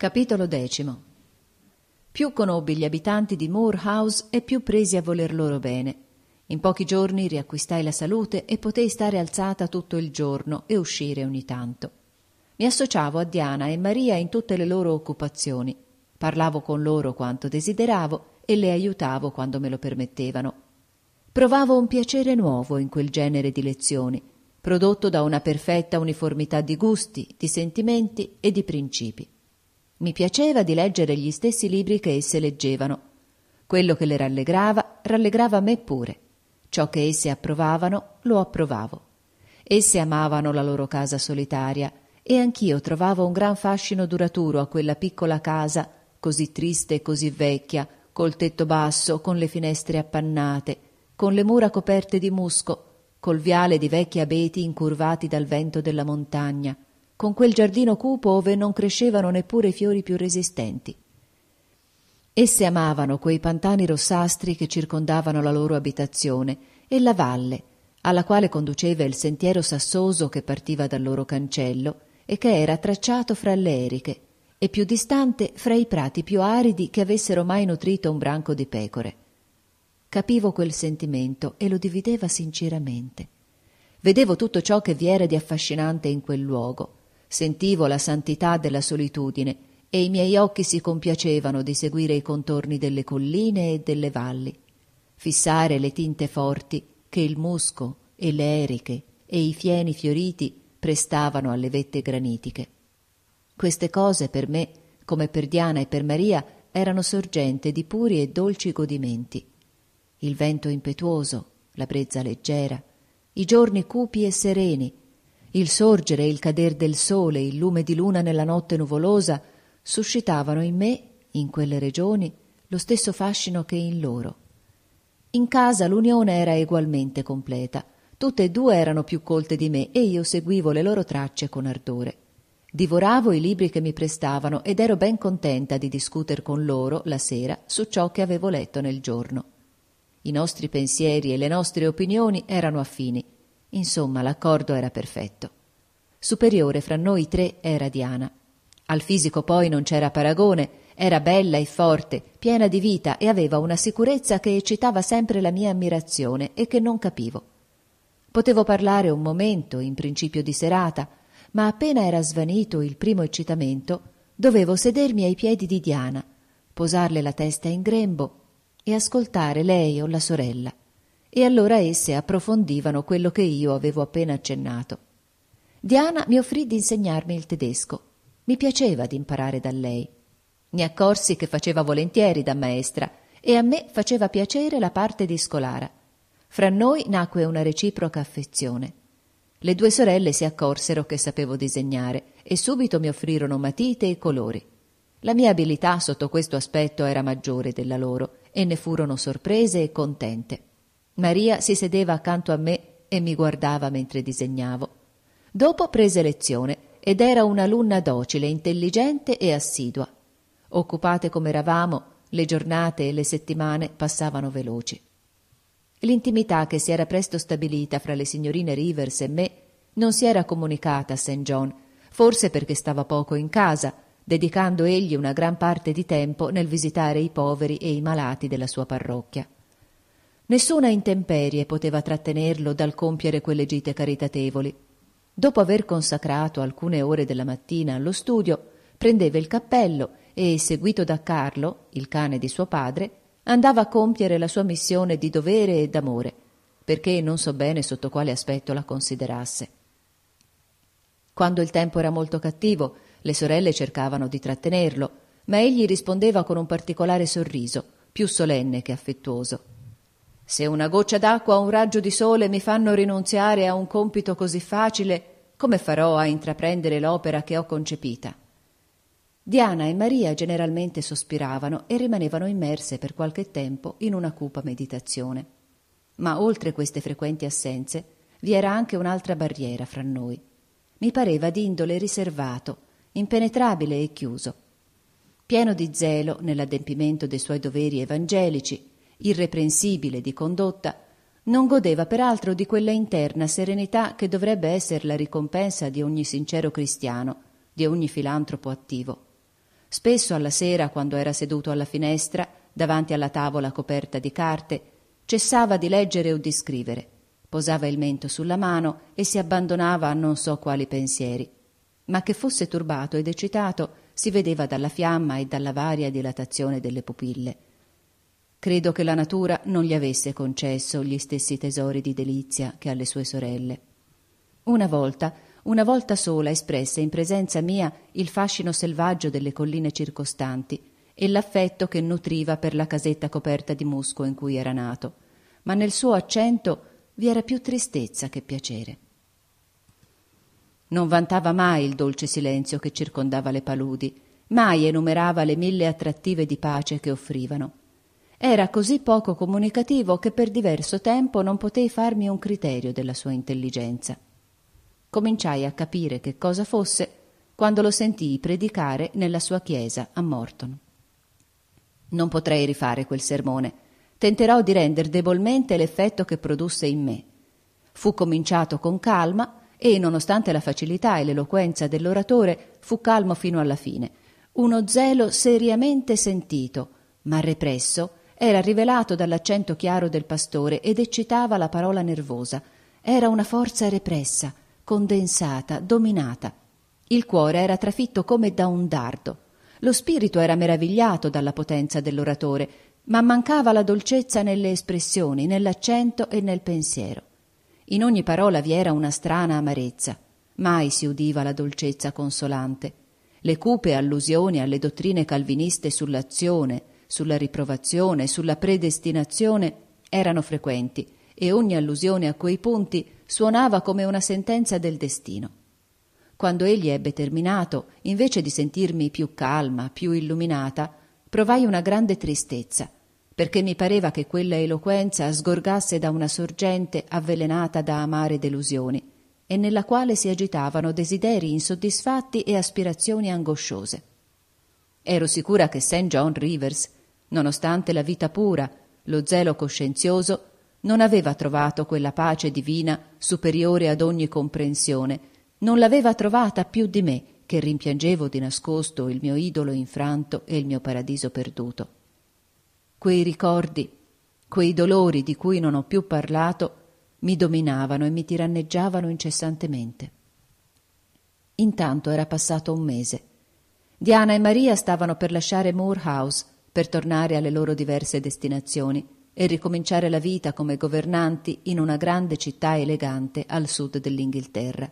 Capitolo X. Più conobbi gli abitanti di Moor House e più presi a voler loro bene. In pochi giorni riacquistai la salute e potei stare alzata tutto il giorno e uscire ogni tanto. Mi associavo a Diana e Maria in tutte le loro occupazioni. Parlavo con loro quanto desideravo e le aiutavo quando me lo permettevano. Provavo un piacere nuovo in quel genere di lezioni, prodotto da una perfetta uniformità di gusti, di sentimenti e di principi. Mi piaceva di leggere gli stessi libri che esse leggevano. Quello che le rallegrava, rallegrava me pure. Ciò che esse approvavano, lo approvavo. Esse amavano la loro casa solitaria e anch'io trovavo un gran fascino duraturo a quella piccola casa, così triste e così vecchia, col tetto basso, con le finestre appannate, con le mura coperte di musco, col viale di vecchi abeti incurvati dal vento della montagna, con quel giardino cupo ove non crescevano neppure i fiori più resistenti. Esse amavano quei pantani rossastri che circondavano la loro abitazione e la valle, alla quale conduceva il sentiero sassoso che partiva dal loro cancello e che era tracciato fra le eriche e più distante fra i prati più aridi che avessero mai nutrito un branco di pecore. Capivo quel sentimento e lo divideva sinceramente. Vedevo tutto ciò che vi era di affascinante in quel luogo Sentivo la santità della solitudine e i miei occhi si compiacevano di seguire i contorni delle colline e delle valli, fissare le tinte forti che il musco e le eriche e i fieni fioriti prestavano alle vette granitiche. Queste cose per me, come per Diana e per Maria, erano sorgente di puri e dolci godimenti. Il vento impetuoso, la brezza leggera, i giorni cupi e sereni il sorgere e il cader del sole, il lume di luna nella notte nuvolosa, suscitavano in me, in quelle regioni, lo stesso fascino che in loro. In casa l'unione era egualmente completa. Tutte e due erano più colte di me e io seguivo le loro tracce con ardore. Divoravo i libri che mi prestavano ed ero ben contenta di discutere con loro la sera su ciò che avevo letto nel giorno. I nostri pensieri e le nostre opinioni erano affini Insomma, l'accordo era perfetto. Superiore fra noi tre era Diana. Al fisico poi non c'era paragone, era bella e forte, piena di vita e aveva una sicurezza che eccitava sempre la mia ammirazione e che non capivo. Potevo parlare un momento, in principio di serata, ma appena era svanito il primo eccitamento, dovevo sedermi ai piedi di Diana, posarle la testa in grembo e ascoltare lei o la sorella e allora esse approfondivano quello che io avevo appena accennato. Diana mi offrì di insegnarmi il tedesco. Mi piaceva di imparare da lei. Mi accorsi che faceva volentieri da maestra e a me faceva piacere la parte di scolara. Fra noi nacque una reciproca affezione. Le due sorelle si accorsero che sapevo disegnare e subito mi offrirono matite e colori. La mia abilità sotto questo aspetto era maggiore della loro e ne furono sorprese e contente. Maria si sedeva accanto a me e mi guardava mentre disegnavo. Dopo prese lezione ed era un'alunna docile, intelligente e assidua. Occupate come eravamo, le giornate e le settimane passavano veloci. L'intimità che si era presto stabilita fra le signorine Rivers e me non si era comunicata a St. John, forse perché stava poco in casa, dedicando egli una gran parte di tempo nel visitare i poveri e i malati della sua parrocchia. Nessuna intemperie poteva trattenerlo dal compiere quelle gite caritatevoli. Dopo aver consacrato alcune ore della mattina allo studio, prendeva il cappello e, seguito da Carlo, il cane di suo padre, andava a compiere la sua missione di dovere e d'amore, perché non so bene sotto quale aspetto la considerasse. Quando il tempo era molto cattivo, le sorelle cercavano di trattenerlo, ma egli rispondeva con un particolare sorriso, più solenne che affettuoso. Se una goccia d'acqua o un raggio di sole mi fanno rinunziare a un compito così facile, come farò a intraprendere l'opera che ho concepita? Diana e Maria generalmente sospiravano e rimanevano immerse per qualche tempo in una cupa meditazione. Ma oltre queste frequenti assenze, vi era anche un'altra barriera fra noi. Mi pareva d'indole riservato, impenetrabile e chiuso. Pieno di zelo nell'adempimento dei suoi doveri evangelici, irreprensibile di condotta, non godeva peraltro di quella interna serenità che dovrebbe essere la ricompensa di ogni sincero cristiano, di ogni filantropo attivo. Spesso alla sera, quando era seduto alla finestra, davanti alla tavola coperta di carte, cessava di leggere o di scrivere, posava il mento sulla mano e si abbandonava a non so quali pensieri. Ma che fosse turbato ed eccitato si vedeva dalla fiamma e dalla varia dilatazione delle pupille Credo che la natura non gli avesse concesso gli stessi tesori di delizia che alle sue sorelle. Una volta, una volta sola, espresse in presenza mia il fascino selvaggio delle colline circostanti e l'affetto che nutriva per la casetta coperta di musco in cui era nato, ma nel suo accento vi era più tristezza che piacere. Non vantava mai il dolce silenzio che circondava le paludi, mai enumerava le mille attrattive di pace che offrivano, era così poco comunicativo che per diverso tempo non potei farmi un criterio della sua intelligenza. Cominciai a capire che cosa fosse quando lo sentii predicare nella sua chiesa a Morton. Non potrei rifare quel sermone. Tenterò di render debolmente l'effetto che produsse in me. Fu cominciato con calma e, nonostante la facilità e l'eloquenza dell'oratore, fu calmo fino alla fine. Uno zelo seriamente sentito, ma represso, era rivelato dall'accento chiaro del pastore ed eccitava la parola nervosa. Era una forza repressa, condensata, dominata. Il cuore era trafitto come da un dardo. Lo spirito era meravigliato dalla potenza dell'oratore, ma mancava la dolcezza nelle espressioni, nell'accento e nel pensiero. In ogni parola vi era una strana amarezza. Mai si udiva la dolcezza consolante. Le cupe allusioni alle dottrine calviniste sull'azione, sulla riprovazione, sulla predestinazione erano frequenti e ogni allusione a quei punti suonava come una sentenza del destino. Quando egli ebbe terminato, invece di sentirmi più calma, più illuminata, provai una grande tristezza, perché mi pareva che quella eloquenza sgorgasse da una sorgente avvelenata da amare delusioni e nella quale si agitavano desideri insoddisfatti e aspirazioni angosciose. Ero sicura che St. John Rivers nonostante la vita pura, lo zelo coscienzioso, non aveva trovato quella pace divina superiore ad ogni comprensione, non l'aveva trovata più di me, che rimpiangevo di nascosto il mio idolo infranto e il mio paradiso perduto. Quei ricordi, quei dolori di cui non ho più parlato, mi dominavano e mi tiranneggiavano incessantemente. Intanto era passato un mese. Diana e Maria stavano per lasciare Moorhouse, per tornare alle loro diverse destinazioni e ricominciare la vita come governanti in una grande città elegante al sud dell'Inghilterra.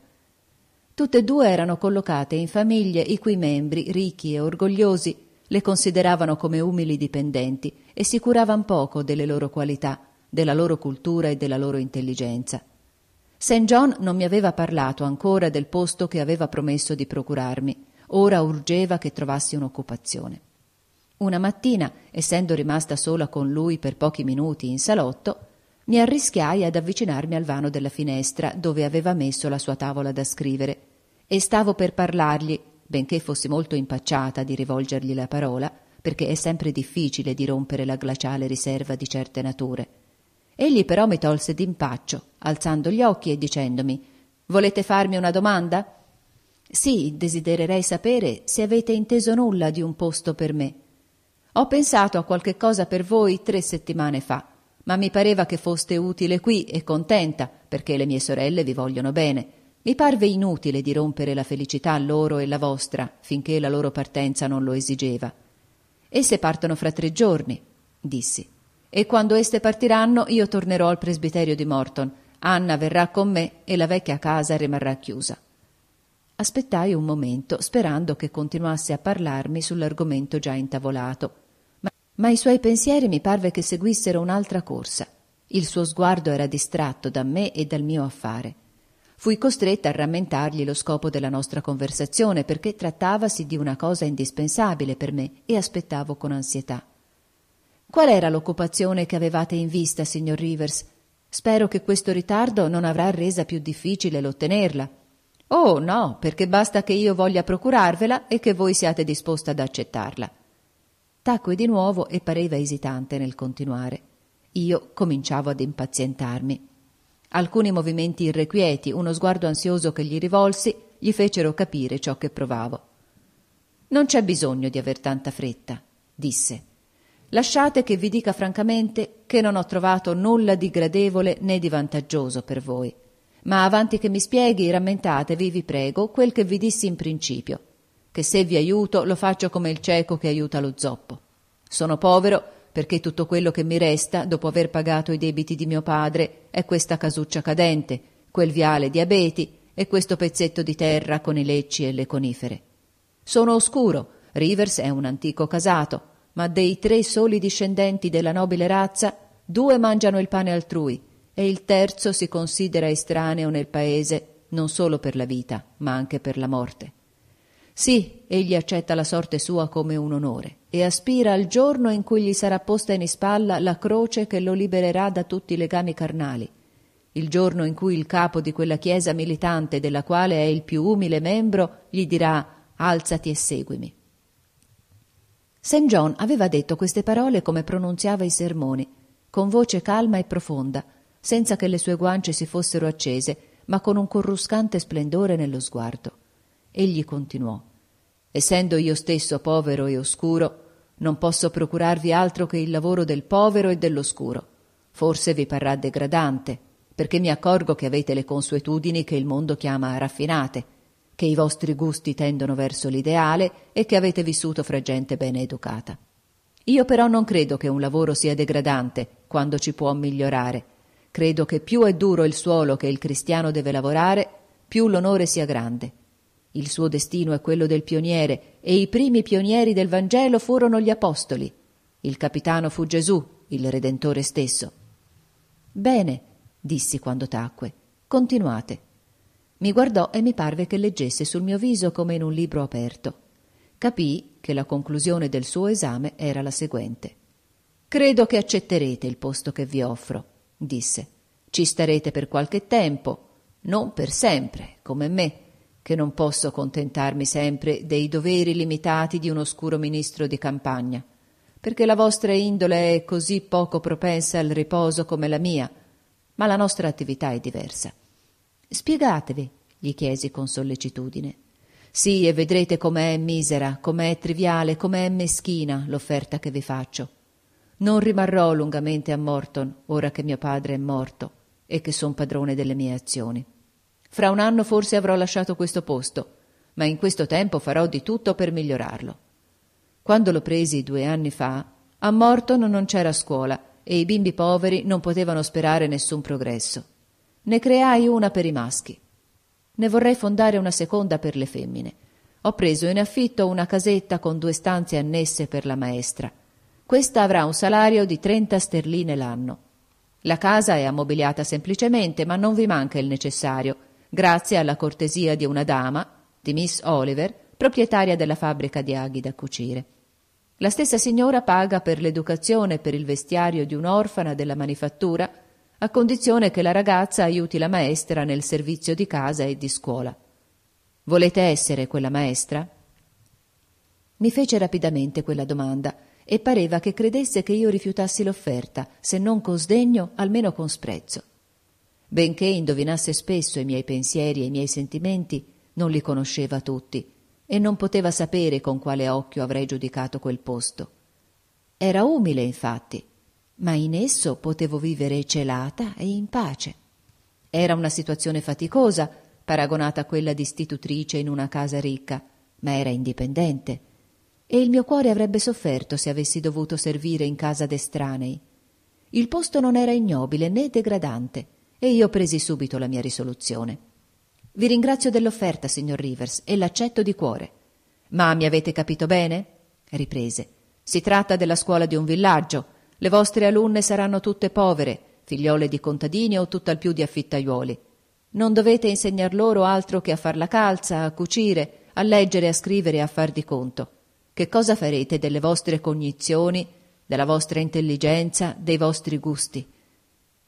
Tutte e due erano collocate in famiglie i cui membri, ricchi e orgogliosi, le consideravano come umili dipendenti e si curavan poco delle loro qualità, della loro cultura e della loro intelligenza. St. John non mi aveva parlato ancora del posto che aveva promesso di procurarmi, ora urgeva che trovassi un'occupazione. Una mattina, essendo rimasta sola con lui per pochi minuti in salotto, mi arrischiai ad avvicinarmi al vano della finestra dove aveva messo la sua tavola da scrivere e stavo per parlargli, benché fossi molto impacciata di rivolgergli la parola, perché è sempre difficile di rompere la glaciale riserva di certe nature. Egli però mi tolse d'impaccio, alzando gli occhi e dicendomi Volete farmi una domanda? Sì, desidererei sapere se avete inteso nulla di un posto per me. Ho pensato a qualche cosa per voi tre settimane fa, ma mi pareva che foste utile qui e contenta, perché le mie sorelle vi vogliono bene. Mi parve inutile di rompere la felicità loro e la vostra, finché la loro partenza non lo esigeva. Esse partono fra tre giorni, dissi. E quando esse partiranno io tornerò al presbiterio di Morton. Anna verrà con me e la vecchia casa rimarrà chiusa. Aspettai un momento, sperando che continuasse a parlarmi sull'argomento già intavolato ma i suoi pensieri mi parve che seguissero un'altra corsa. Il suo sguardo era distratto da me e dal mio affare. Fui costretta a rammentargli lo scopo della nostra conversazione perché trattavasi di una cosa indispensabile per me e aspettavo con ansietà. Qual era l'occupazione che avevate in vista, signor Rivers? Spero che questo ritardo non avrà resa più difficile l'ottenerla. Oh no, perché basta che io voglia procurarvela e che voi siate disposta ad accettarla tacque di nuovo e pareva esitante nel continuare. Io cominciavo ad impazientarmi. Alcuni movimenti irrequieti, uno sguardo ansioso che gli rivolsi, gli fecero capire ciò che provavo. Non c'è bisogno di aver tanta fretta, disse. Lasciate che vi dica francamente che non ho trovato nulla di gradevole né di vantaggioso per voi. Ma avanti che mi spieghi, rammentatevi, vi prego, quel che vi dissi in principio, che se vi aiuto lo faccio come il cieco che aiuta lo zoppo. Sono povero perché tutto quello che mi resta, dopo aver pagato i debiti di mio padre, è questa casuccia cadente, quel viale di abeti e questo pezzetto di terra con i lecci e le conifere. Sono oscuro, Rivers è un antico casato, ma dei tre soli discendenti della nobile razza, due mangiano il pane altrui e il terzo si considera estraneo nel paese non solo per la vita, ma anche per la morte. Sì, egli accetta la sorte sua come un onore e aspira al giorno in cui gli sarà posta in spalla la croce che lo libererà da tutti i legami carnali, il giorno in cui il capo di quella chiesa militante della quale è il più umile membro gli dirà alzati e seguimi. St. John aveva detto queste parole come pronunziava i sermoni, con voce calma e profonda, senza che le sue guance si fossero accese, ma con un corruscante splendore nello sguardo egli continuò essendo io stesso povero e oscuro non posso procurarvi altro che il lavoro del povero e dell'oscuro forse vi parrà degradante perché mi accorgo che avete le consuetudini che il mondo chiama raffinate che i vostri gusti tendono verso l'ideale e che avete vissuto fra gente bene educata io però non credo che un lavoro sia degradante quando ci può migliorare credo che più è duro il suolo che il cristiano deve lavorare più l'onore sia grande il suo destino è quello del pioniere e i primi pionieri del Vangelo furono gli apostoli. Il capitano fu Gesù, il Redentore stesso. Bene, dissi quando tacque, continuate. Mi guardò e mi parve che leggesse sul mio viso come in un libro aperto. Capii che la conclusione del suo esame era la seguente. Credo che accetterete il posto che vi offro, disse. Ci starete per qualche tempo, non per sempre, come me che non posso contentarmi sempre dei doveri limitati di un oscuro ministro di campagna, perché la vostra indole è così poco propensa al riposo come la mia, ma la nostra attività è diversa. Spiegatevi, gli chiesi con sollecitudine. Sì, e vedrete com'è misera, com'è triviale, com'è meschina l'offerta che vi faccio. Non rimarrò lungamente a Morton, ora che mio padre è morto e che son padrone delle mie azioni. Fra un anno forse avrò lasciato questo posto, ma in questo tempo farò di tutto per migliorarlo. Quando lo presi due anni fa, a Morton non c'era scuola e i bimbi poveri non potevano sperare nessun progresso. Ne creai una per i maschi. Ne vorrei fondare una seconda per le femmine. Ho preso in affitto una casetta con due stanze annesse per la maestra. Questa avrà un salario di 30 sterline l'anno. La casa è ammobiliata semplicemente, ma non vi manca il necessario grazie alla cortesia di una dama, di Miss Oliver, proprietaria della fabbrica di aghi da cucire. La stessa signora paga per l'educazione e per il vestiario di un'orfana della manifattura, a condizione che la ragazza aiuti la maestra nel servizio di casa e di scuola. Volete essere quella maestra? Mi fece rapidamente quella domanda e pareva che credesse che io rifiutassi l'offerta, se non con sdegno, almeno con sprezzo. Benché indovinasse spesso i miei pensieri e i miei sentimenti, non li conosceva tutti e non poteva sapere con quale occhio avrei giudicato quel posto. Era umile, infatti, ma in esso potevo vivere celata e in pace. Era una situazione faticosa, paragonata a quella di istitutrice in una casa ricca, ma era indipendente, e il mio cuore avrebbe sofferto se avessi dovuto servire in casa d'estranei. Il posto non era ignobile né degradante, e io presi subito la mia risoluzione. Vi ringrazio dell'offerta, signor Rivers, e l'accetto di cuore. Ma mi avete capito bene? riprese. Si tratta della scuola di un villaggio. Le vostre alunne saranno tutte povere, figliole di contadini o tutt'al più di affittaiuoli. Non dovete insegnar loro altro che a far la calza, a cucire, a leggere, a scrivere e a far di conto. Che cosa farete delle vostre cognizioni, della vostra intelligenza, dei vostri gusti?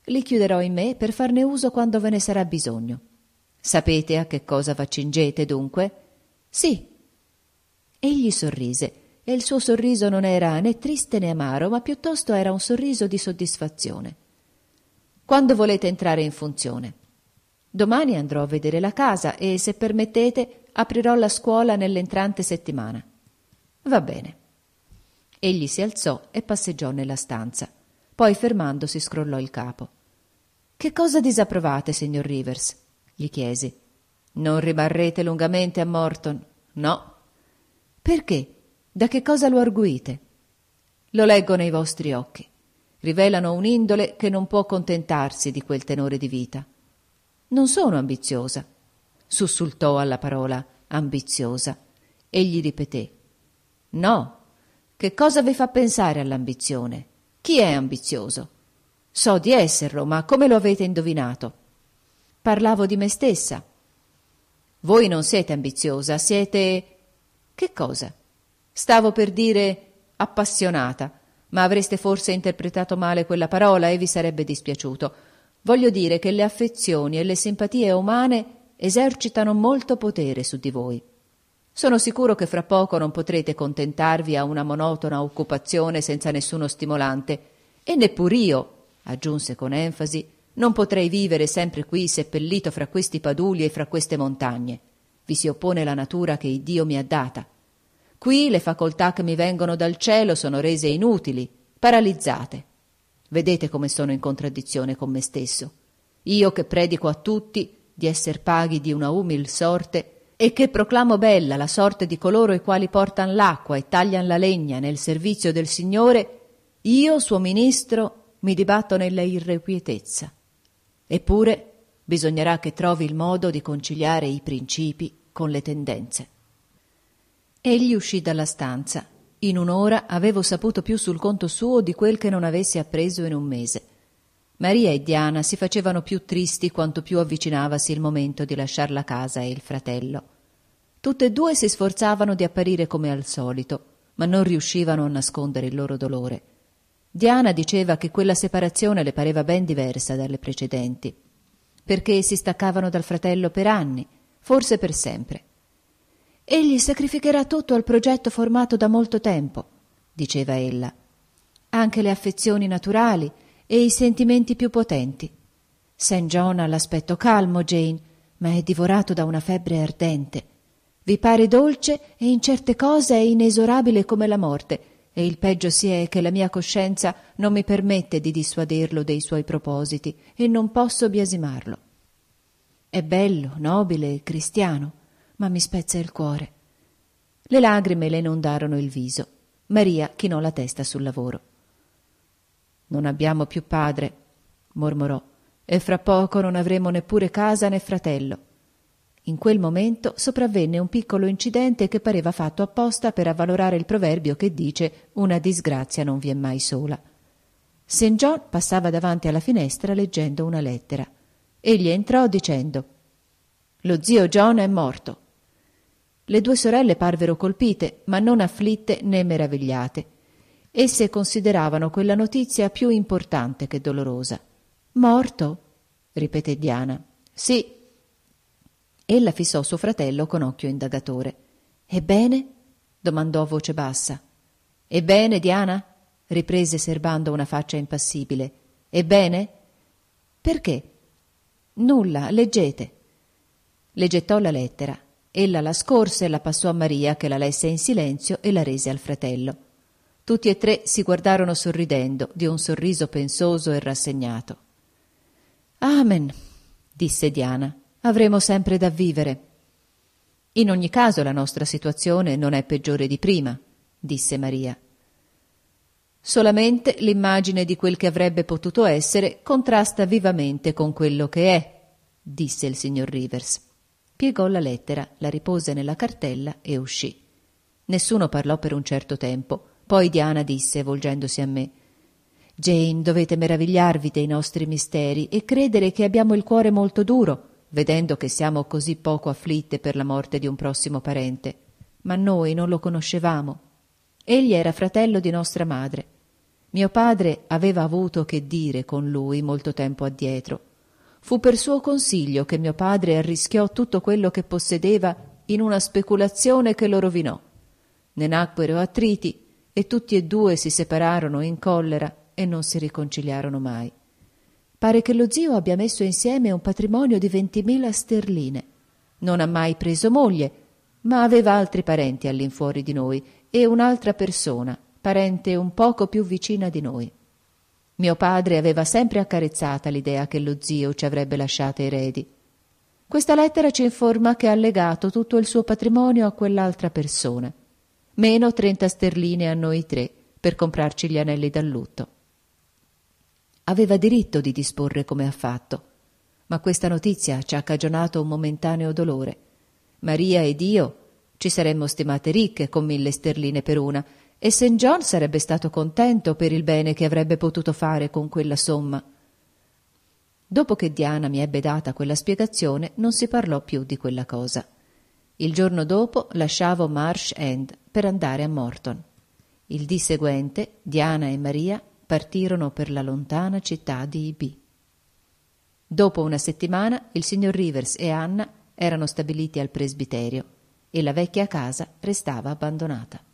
Li chiuderò in me per farne uso quando ve ne sarà bisogno. Sapete a che cosa v'accingete, dunque? Sì. Egli sorrise, e il suo sorriso non era né triste né amaro, ma piuttosto era un sorriso di soddisfazione. Quando volete entrare in funzione? Domani andrò a vedere la casa e, se permettete, aprirò la scuola nell'entrante settimana. Va bene. Egli si alzò e passeggiò nella stanza. Poi, fermandosi, scrollò il capo. Che cosa disapprovate, signor Rivers? gli chiesi. Non rimarrete lungamente a Morton? No. Perché? Da che cosa lo arguite? Lo leggo nei vostri occhi. Rivelano un'indole che non può contentarsi di quel tenore di vita. Non sono ambiziosa. Sussultò alla parola ambiziosa. Egli ripeté. No. Che cosa vi fa pensare all'ambizione? Chi è ambizioso? So di esserlo, ma come lo avete indovinato? Parlavo di me stessa. Voi non siete ambiziosa, siete... Che cosa? Stavo per dire appassionata, ma avreste forse interpretato male quella parola e vi sarebbe dispiaciuto. Voglio dire che le affezioni e le simpatie umane esercitano molto potere su di voi. Sono sicuro che fra poco non potrete contentarvi a una monotona occupazione senza nessuno stimolante, e neppur io, aggiunse con enfasi, non potrei vivere sempre qui seppellito fra questi paduli e fra queste montagne. Vi si oppone la natura che il Dio mi ha data. Qui le facoltà che mi vengono dal cielo sono rese inutili, paralizzate. Vedete come sono in contraddizione con me stesso. Io che predico a tutti di esser paghi di una umil sorte, e che proclamo bella la sorte di coloro i quali portan l'acqua e taglian la legna nel servizio del Signore, io, suo ministro, mi dibatto nella irrequietezza. Eppure bisognerà che trovi il modo di conciliare i principi con le tendenze. Egli uscì dalla stanza. In un'ora avevo saputo più sul conto suo di quel che non avessi appreso in un mese. Maria e Diana si facevano più tristi quanto più avvicinavasi il momento di lasciar la casa e il fratello. Tutte e due si sforzavano di apparire come al solito, ma non riuscivano a nascondere il loro dolore. Diana diceva che quella separazione le pareva ben diversa dalle precedenti, perché si staccavano dal fratello per anni, forse per sempre. Egli sacrificherà tutto al progetto formato da molto tempo, diceva ella. Anche le affezioni naturali, e i sentimenti più potenti. St. John ha l'aspetto calmo, Jane, ma è divorato da una febbre ardente. Vi pare dolce e in certe cose è inesorabile come la morte, e il peggio si è che la mia coscienza non mi permette di dissuaderlo dei suoi propositi e non posso biasimarlo. È bello, nobile e cristiano, ma mi spezza il cuore. Le lagrime le inondarono il viso. Maria chinò la testa sul lavoro. Non abbiamo più padre, mormorò, e fra poco non avremo neppure casa né fratello. In quel momento sopravvenne un piccolo incidente che pareva fatto apposta per avvalorare il proverbio che dice una disgrazia non vi è mai sola. St. John passava davanti alla finestra leggendo una lettera. Egli entrò dicendo Lo zio John è morto. Le due sorelle parvero colpite, ma non afflitte né meravigliate. Esse consideravano quella notizia più importante che dolorosa. Morto? ripeté Diana. Sì. Ella fissò suo fratello con occhio indagatore. Ebbene? domandò a voce bassa. Ebbene, Diana? riprese serbando una faccia impassibile. Ebbene? Perché? Nulla, leggete. Le gettò la lettera. Ella la scorse e la passò a Maria, che la lesse in silenzio e la rese al fratello. Tutti e tre si guardarono sorridendo, di un sorriso pensoso e rassegnato. Amen, disse Diana, avremo sempre da vivere. In ogni caso la nostra situazione non è peggiore di prima, disse Maria. Solamente l'immagine di quel che avrebbe potuto essere contrasta vivamente con quello che è, disse il signor Rivers. Piegò la lettera, la ripose nella cartella e uscì. Nessuno parlò per un certo tempo. Poi Diana disse, volgendosi a me, Jane, dovete meravigliarvi dei nostri misteri e credere che abbiamo il cuore molto duro, vedendo che siamo così poco afflitte per la morte di un prossimo parente. Ma noi non lo conoscevamo. Egli era fratello di nostra madre. Mio padre aveva avuto che dire con lui molto tempo addietro. Fu per suo consiglio che mio padre arrischiò tutto quello che possedeva in una speculazione che lo rovinò. Ne nacquero attriti e tutti e due si separarono in collera e non si riconciliarono mai. Pare che lo zio abbia messo insieme un patrimonio di ventimila sterline. Non ha mai preso moglie, ma aveva altri parenti all'infuori di noi e un'altra persona, parente un poco più vicina di noi. Mio padre aveva sempre accarezzata l'idea che lo zio ci avrebbe lasciate eredi. Questa lettera ci informa che ha legato tutto il suo patrimonio a quell'altra persona meno 30 sterline a noi tre per comprarci gli anelli da lutto. Aveva diritto di disporre come ha fatto, ma questa notizia ci ha cagionato un momentaneo dolore. Maria ed io ci saremmo stimate ricche con mille sterline per una, e St. John sarebbe stato contento per il bene che avrebbe potuto fare con quella somma. Dopo che Diana mi ebbe data quella spiegazione, non si parlò più di quella cosa. Il giorno dopo lasciavo Marsh End per andare a Morton. Il dì seguente Diana e Maria partirono per la lontana città di Ibi. Dopo una settimana il signor Rivers e Anna erano stabiliti al presbiterio e la vecchia casa restava abbandonata.